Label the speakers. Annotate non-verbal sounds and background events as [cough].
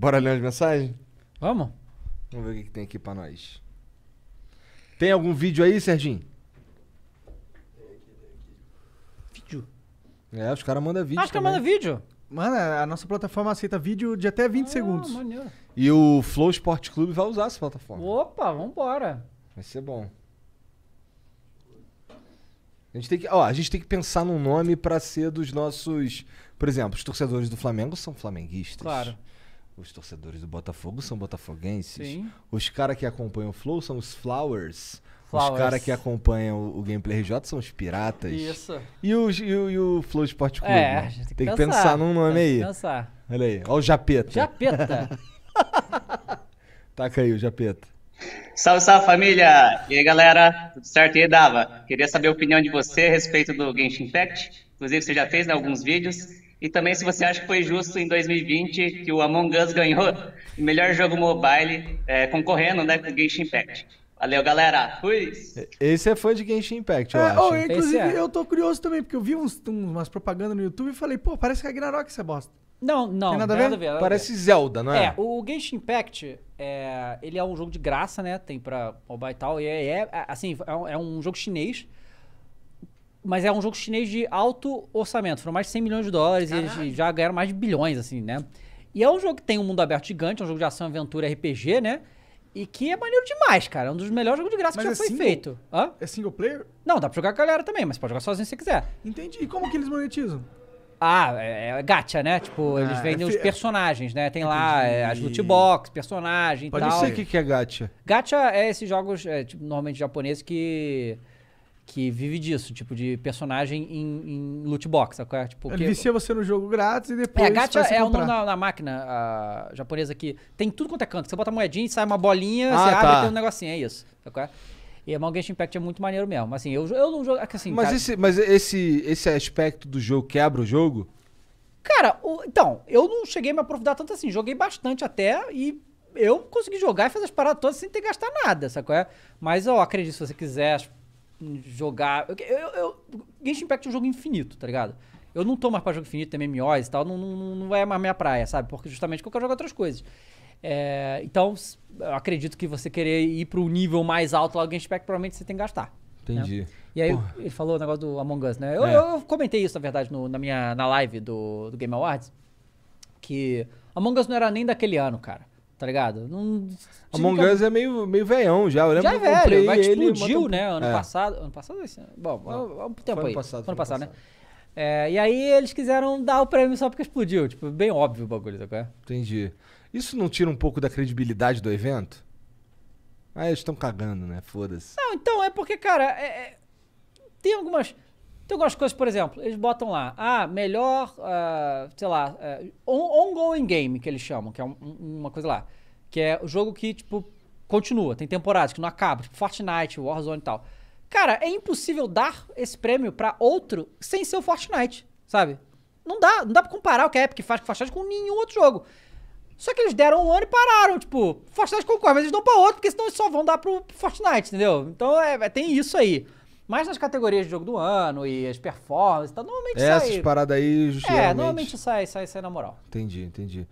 Speaker 1: Bora ler as mensagens? Vamos. Vamos ver o que, que tem aqui pra nós. Tem algum vídeo aí, Serginho? Vídeo? É, os caras mandam vídeo. Acho ah, que também. manda vídeo.
Speaker 2: Mano, a nossa plataforma aceita vídeo de até 20 ah,
Speaker 1: segundos. Maneiro. E o Flow Sport Clube vai usar essa plataforma. Opa, vambora. Vai ser bom. A gente tem que, ó, a gente tem que pensar num nome pra ser dos nossos. Por exemplo, os torcedores do Flamengo são flamenguistas. Claro. Os torcedores do Botafogo são botafoguenses. Sim. Os caras que acompanham o Flow são os Flowers. Flowers. Os caras que acompanham o Gameplay RJ são os piratas. Isso. E, e, o, e o Flow Sport Clube. É, tem, que, tem pensar, pensar, num nome tem aí. Tem que pensar. Olha aí. Olha o Japeta. Japeta. [laughs] Taca aí o Japeta.
Speaker 2: Salve, salve família! E aí galera, tudo certo? E aí, Dava? Queria saber a opinião de você a respeito do Genshin Impact. Inclusive, você já fez né, alguns vídeos. E também se você acha que foi justo em 2020 que o Among Us ganhou melhor jogo mobile é, concorrendo né, com o Genshin Impact. Valeu, galera. Fui.
Speaker 1: Esse é fã de Genshin Impact, eu é, acho. Oh, inclusive, é. eu
Speaker 2: tô curioso também, porque eu vi uns, umas propagandas no YouTube e falei, pô, parece que é Ragnarok essa bosta. Não, não. Tem nada, nada a ver? ver nada parece ver. Zelda, não é? É, o Genshin Impact, é, ele é um jogo de graça, né? Tem pra mobile e tal. E é, é assim, é, é um jogo chinês. Mas é um jogo chinês de alto orçamento. Foram mais de 100 milhões de dólares Caralho. e eles já ganharam mais de bilhões, assim, né? E é um jogo que tem um mundo aberto gigante, é um jogo de ação, aventura, RPG, né? E que é maneiro demais, cara. É um dos melhores jogos de graça mas que já é foi single, feito. Hã? É single player? Não, dá pra jogar com a galera também, mas pode jogar sozinho se quiser. Entendi. E como que eles monetizam? Ah, é, é gacha, né? Tipo, ah, eles é vendem é, os personagens, né? Tem lá é, as loot box, personagem e tal. Pode ser o que, que é gacha. Gacha é esses jogos, é, tipo, normalmente japoneses, que que vive disso, tipo, de personagem em, em loot box, É? Tipo, Ele vicia você no jogo grátis e depois. É, gacha é o nome máquina japonesa que tem tudo quanto é canto. Você bota a moedinha, sai uma bolinha, ah, você tá. abre e tá. tem um negocinho, é isso. Sabe? É? E Among Us Impact é muito maneiro mesmo. Assim, eu, eu não jogo. É assim, mas cara, esse,
Speaker 1: mas esse, esse aspecto do jogo quebra o jogo?
Speaker 2: Cara, o, então, eu não cheguei a me aprofundar tanto assim. Joguei bastante até e eu consegui jogar e fazer as paradas todas sem ter que gastar nada, sacou? É? Mas eu acredito, se você quiser, jogar. Eu, eu, eu, Genshin Impact é um jogo infinito, tá ligado? Eu não tô mais pra jogo infinito, MMOs e tal, não, não, não é mais minha praia, sabe? Porque justamente eu quero jogar outras coisas. É, então, eu acredito que você querer ir pro nível mais alto lá do Genshin Impact, provavelmente você tem que gastar. Né? Entendi. Né? E aí Porra. ele falou o negócio do Among Us, né? Eu, é. eu comentei isso, na verdade, no, na minha na live do, do Game Awards, que Among Us não era nem daquele ano, cara tá ligado? Não, Among Us é meio, meio veião já. Eu já é velho, tipo, mas explodiu, ele, né? Ano é. passado. Ano passado? Assim, bom, há um tempo ano aí. Passado, ano passado, passado. né? É, e aí eles quiseram dar o prêmio só porque explodiu. Tipo, bem óbvio o bagulho, tá é? Entendi.
Speaker 1: Isso não tira um pouco da credibilidade do evento? Ah, eles estão cagando, né? Foda-se.
Speaker 2: Não, então, é porque, cara, é, é, tem algumas então eu gosto de coisas, por exemplo, eles botam lá, ah, melhor, uh, sei lá, uh, ongoing game, que eles chamam, que é um, uma coisa lá. Que é o jogo que, tipo, continua, tem temporadas, que não acaba, tipo Fortnite, Warzone e tal. Cara, é impossível dar esse prêmio para outro sem ser o Fortnite, sabe? Não dá, não dá pra comparar o que a Epic faz com Fortnite com nenhum outro jogo. Só que eles deram um ano e pararam, tipo, Fortnite concorre, mas eles dão pra outro, porque senão eles só vão dar pro Fortnite, entendeu? Então é, é tem isso aí. Mas nas categorias de jogo do ano e as performances, tá, normalmente Essas sai. Essas paradas aí, justamente É, normalmente sai, sai, sai na moral.
Speaker 1: Entendi, entendi.